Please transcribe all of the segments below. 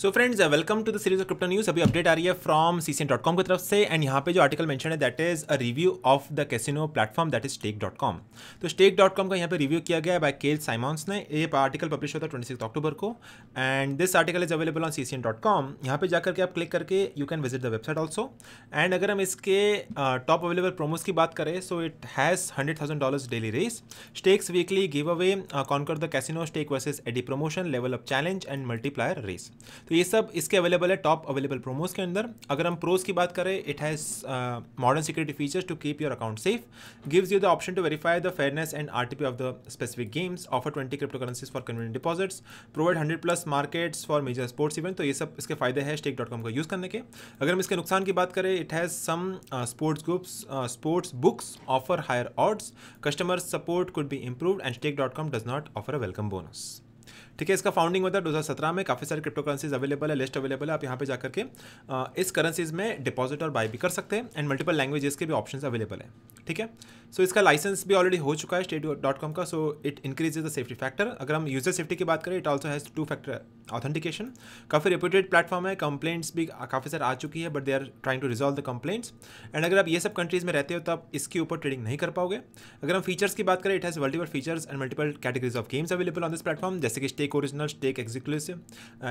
so friends welcome to the series of crypto news अभी update आ रही है फ्रॉम सी डॉट कॉम की तरफ से एंड यहाँ पे जो आर्टिकल मेंशन है that is a review of the casino platform that is Stake dot com तो स्टेक डॉट कॉम का यहाँ पे रिव्यू किया गया बाय केल साइमॉन्स ने ये आर्टिकल पब्लिश होता है ट्वेंटी सिक्स अक्टूबर को and this article is available on C C N dot com यहाँ पर जाकर के आप क्लिक करके you can visit the website also and अगर हम इसके टॉप अवेलेबल प्रोमोज की बात करें so it has hundred thousand dollars daily race stakes weekly give away conquer the casino Stake versus Eddie promotion level of challenge and multiplier race तो ये सब इसके अवेलेबल है टॉप अवेलेबल प्रोमोज के अंदर अगर हम प्रोज की बात करें it has modern security features to keep your account safe gives you the option to verify the fairness and are of the specific games offer twenty crypto currencies for convenient deposits provide hundred plus markets for major sports event तो ये सब इसके फायदे हैं Stake dot com का use करने के अगर हम इसके नुकसान की बात करें it has some sports groups sports books offer higher odds customer support could be improve and Stake dot com does not offer a welcome bonus ठीक है इसका फाउंडिंग होता है 2017 में काफ़ी सारे क्रिप्टो करेंसीज अवेलेबल है लिस्ट अवेलेबल है आप यहाँ पे जाकर के इस करेंसीज में डिपॉजिट और बाय भी कर सकते हैं एंड मल्टीपल लैंग्वेजेस के भी ऑप्शन अवेलेबल है ठीक है सो so, इसका लाइसेंस भी ऑलरेडी हो चुका है स्टेट डॉट कॉम का so it increase the safety factor अगर हम यूजर सेफ्टी की बात करें it also has two factor authentication काफ़ी रिप्यूटेड प्लेटफॉर्म है कंप्लेंट्स भी काफ़ी सारे आ चुकी है but they are trying to resolve the complaints and अगर आप ये सब कंट्रीज़ में रहते हो तो आप इसके ऊपर ट्रेडिंग नहीं कर पाओगे अगर हम फीचर्स की बात करें it has multiple features and multiple categories of games available on this platform जैसे कि Stake original Stake exclusive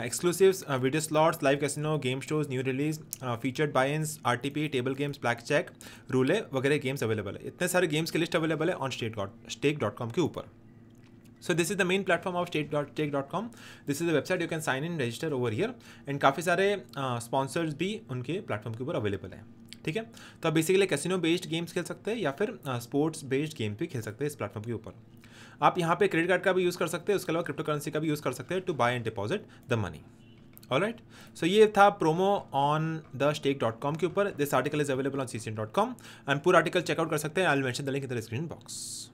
exclusive video slots live casino game shows new release featured buy-ins R T P table games blackjack roulette वगैरह games available available है इतने सारे games की list available है on Stake dot Stake dot com के ऊपर so this is the main platform of state dot Stake dot com this is the website you can sign in register over here and काफ़ी सारे sponsors भी उनके platform के ऊपर available है ठीक है तो आप बेसिकली कैसिनो बेस्ड गेम्स खेल सकते हैं या फिर स्पोर्ट्स बेस्ड गेम भी खेल सकते हैं इस प्लेटफॉर्म के ऊपर आप यहाँ पे क्रेडिट कार्ड का भी यूज़ कर सकते हैं उसके अलावा क्रिप्टो करेंसी का भी यूज़ कर सकते हैं to buy and deposit the money all right so ये था promo on the Stake dot com के ऊपर this article is available on C C dot com and पूरा आर्टिकल चेकआउट कर सकते हैं I mention the link in the description box